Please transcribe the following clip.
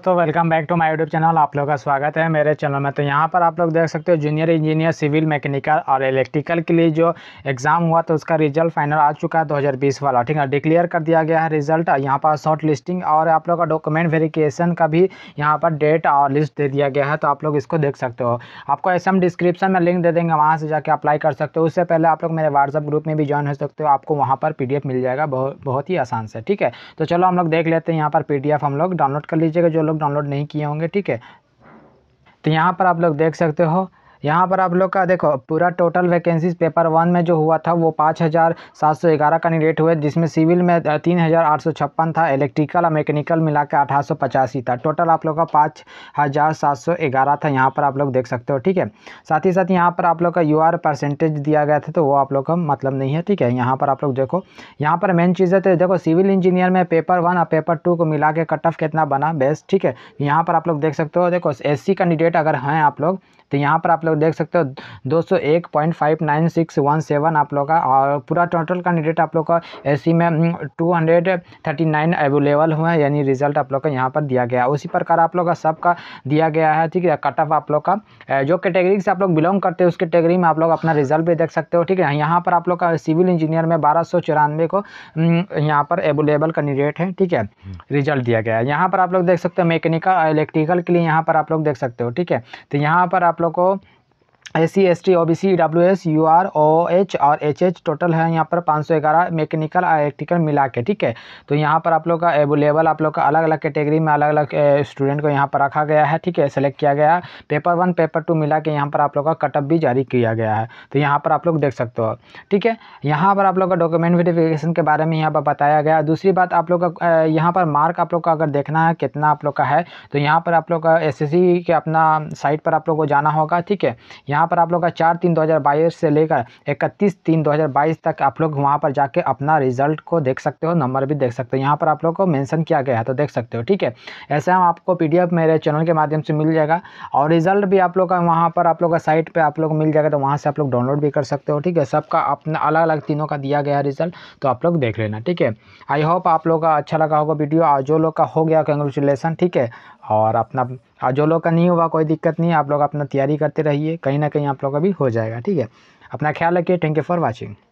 दोस्तों welcome back to my YouTube channel आप लोगों का स्वागत है मेरे चैनल में तो यहाँ पर आप लोग देख सकते हो जूनियर इंजीनियर सिविल मैकेनिकल और इलेक्ट्रिकल के लिए जो एग्ज़ाम हुआ तो उसका रिजल्ट फाइनल आ चुका है 2020 वाला ठीक है डिक्लेयर कर दिया गया है रिजल्ट यहाँ पर शॉर्ट लिस्टिंग और आप लोग का डॉक्यूमेंट वेरिफिकेशन का भी यहाँ पर डेट और लिस्ट दे दिया गया है तो आप लोग इसको देख सकते हो आपको ऐसा डिस्क्रिप्शन में लिंक दे देंगे वहाँ से जाकर अप्लाई कर सकते हो उससे पहले आप लोग मेरे व्हाट्सअप ग्रुप में भी ज्वाइन हो सकते हो आपको वहाँ पर पी मिल जाएगा बहुत ही आसान से ठीक है तो चलो हम लोग देख लेते हैं यहाँ पर पी हम लोग डाउनलोड कर लीजिएगा जो लोग डाउनलोड नहीं किए होंगे ठीक है तो यहाँ पर आप लोग देख सकते हो यहाँ पर आप लोग का देखो पूरा टोटल वैकेंसीज पेपर वन में जो हुआ था वो पाँच हज़ार सात सौ ग्यारह कैंडिडेट हुए जिसमें सिविल में तीन हज़ार आठ सौ छप्पन था इलेक्ट्रिकल और मैकेनिकल मिला के अठारह सौ पचासी था टोटल आप लोग का पाँच हज़ार सात सौ ग्यारह था यहाँ पर आप लोग देख सकते हो ठीक है साथ ही साथ यहाँ पर आप लोग का यू आर परसेंटेज दिया गया था तो वो आप लोग का मतलब नहीं है ठीक है यहाँ पर आप लोग देखो यहाँ पर मेन चीज़ें तो देखो सिविल इंजीनियर में पेपर वन और पेपर टू को मिला के कट ऑफ कितना बना बेस्ट ठीक है यहाँ पर आप लोग देख सकते हो देखो एस कैंडिडेट अगर हैं आप लोग तो यहाँ पर आप लोग लोग देख सकते हो दो सौ point five nine six one seven आप लोग का और पूरा टोटल कैंडिडेट आप लोग का एससी में two hundred thirty nine available हुए हैं यानी रिजल्ट आप लोग का यहाँ पर दिया गया उसी प्रकार आप लोग का सबका दिया गया है ठीक है कट ऑफ आप लोग का जो कैटेगरी से आप लोग बिलोंग करते हैं उस कैटेगरी में आप लोग अपना रिजल्ट भी देख सकते हो ठीक है यहाँ पर आप लोग का सिविल इंजीनियर में बारह सौ चौरानवे को यहाँ पर अवेलेबल कैंडिडेट है ठीक है रिजल्ट दिया गया है यहाँ पर आप लोग देख सकते हो मैकेनिकल इलेक्ट्रिकल के लिए यहाँ पर आप लोग देख सकते हो ठीक है तो यहाँ पर आप लोग को S C S T O B C W S U R O H और एच एच टोटल है यहाँ पर पाँच सौ ग्यारह मैकेनिकल और इलेक्ट्रिकल मिला के ठीक है तो यहाँ पर आप लोग का एवेलेबल आप लोग का अलग अलग कैटेगरी में अलग अलग स्टूडेंट को यहाँ पर रखा गया है ठीक है सेलेक्ट किया गया है पेपर वन पेपर टू मिला के यहाँ पर आप लोग का कटअप भी जारी किया गया है तो यहाँ पर आप लोग देख सकते हो ठीक है यहाँ पर आप लोग का डॉक्यूमेंट वेरीफिकेशन के बारे में यहाँ पर बताया गया दूसरी बात आप लोग का यहाँ पर मार्क आप लोग का अगर देखना है कितना आप लोग का है तो यहाँ पर आप लोग का एस के अपना साइट पर आप लोग को जाना होगा ठीक है यहाँ यहाँ पर आप लोग का चार तीन बाईस से लेकर इकतीस तीन बाईस तक आप लोग वहाँ पर जाके अपना रिजल्ट को देख सकते हो नंबर भी देख सकते हो यहाँ पर आप लोग को मैंसन किया गया है तो देख सकते हो ठीक है ऐसे हम आपको पी मेरे चैनल के माध्यम से मिल जाएगा और रिजल्ट भी आप लोग का वहाँ पर आप लोग का साइट पर आप लोग मिल जाएगा तो वहाँ से आप लोग डाउनलोड भी कर सकते हो ठीक है सबका अपना अलग अलग तीनों का दिया गया रिजल्ट तो आप लोग देख लेना ठीक है आई होप आप लोग का अच्छा लगा होगा वीडियो जो लोग का हो गया कंग्रेचुलेसन ठीक है और अपना और हाँ, जो लोग का नहीं हुआ कोई दिक्कत नहीं आप लोग अपना तैयारी करते रहिए कहीं ना कहीं आप लोग का भी हो जाएगा ठीक है अपना ख्याल रखिए थैंक यू फॉर वॉचिंग